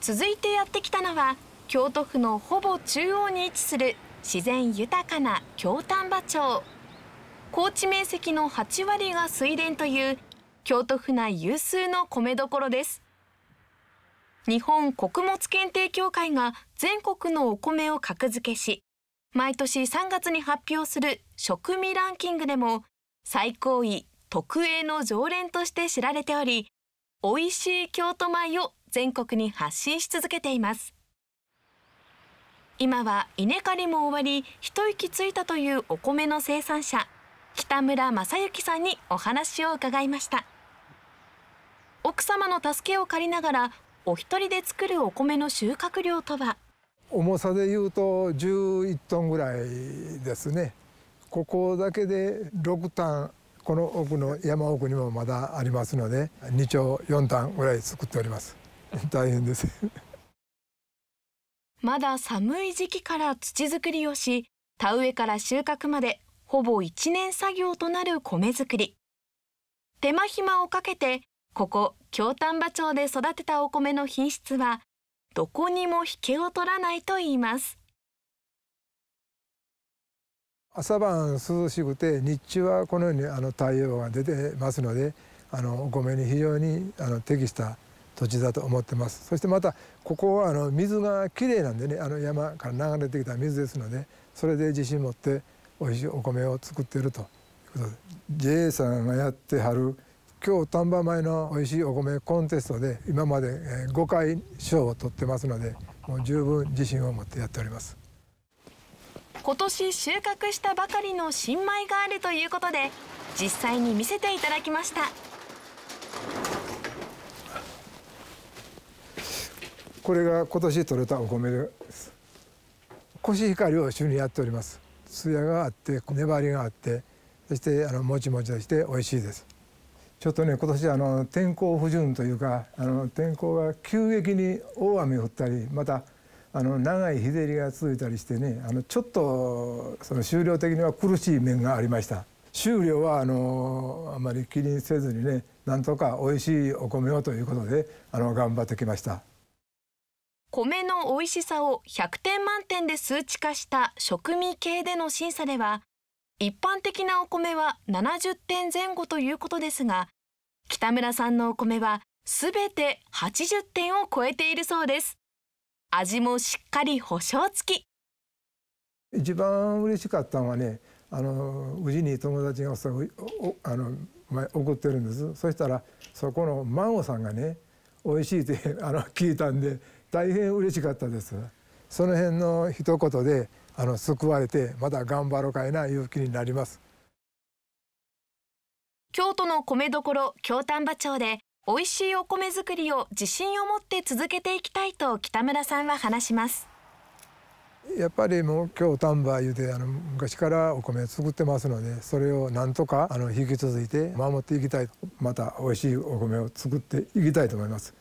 続いてやってきたのは京都府のほぼ中央に位置する自然豊かな京丹波町高知面積の8割が水田という京都府内有数の米どころです日本穀物検定協会が全国のお米を格付けし毎年3月に発表する食味ランキングでも最高位特 A の常連として知られており美味しい京都米を全国に発信し続けています今は稲刈りも終わり一息ついたというお米の生産者北村正幸さんにお話を伺いました奥様の助けを借りながらお一人で作るお米の収穫量とは重さでいうと11トンぐらいですねここだけで6タンこの奥の山奥にもまだありますので2丁4トンぐらい作っております 大変ですまだ寒い時期から土作りをし田植えから収穫までほぼ1年作業となる米作り手間暇をかけてここ京丹波町で育てたお米の品質はどこにも引けを取らないと言います朝晩涼しくて日中はこのようにあの太陽が出てますのであのお米に非常にあの適した土地だと思ってますそしてまたここはあの水がきれいなんでねあの山から流れてきた水ですのでそれで自信持っておいしいお米を作っているということで JA さんがやってはる今日丹波米のおいしいお米コンテストで今まで5回賞を取ってますのでもう十分自信を持ってやっております今年収穫したばかりの新米があるということで実際に見せていただきましたこれが今年取れたお米ですコシヒカリを主にやっております艶があって粘りがあってそしてあのもちもちとして美味しいですちょっとね今年あの天候不順というかあの天候が急激に大雨降ったりまたあの長い日照りが続いたりしてねあのちょっとその終了的には苦しい面がありました終了はあのあまり気にせずにねなんとか美味しいお米をということであの頑張ってきました。米の美味しさを100点満点で数値化した食味系での審査では一般的なお米は70点前後ということですが北村さんのお米はすべて80点を超えているそうです味もしっかり保証付き一番嬉しかったのはねあのうちに友達がそおあの送ってるんですそしたらそこの孫さんがね美味しいってあの聞いたんで大変嬉しかったですその辺の一言であの救われてまだ頑張ろうかいないう気になります京都の米どころ京丹波町で美味しいお米作りを自信を持って続けていきたいと北村さんは話しますやっぱりもう京丹波いうてあの昔からお米作ってますのでそれをなんとかあの引き続いて守っていきたいまた美味しいお米を作っていきたいと思います。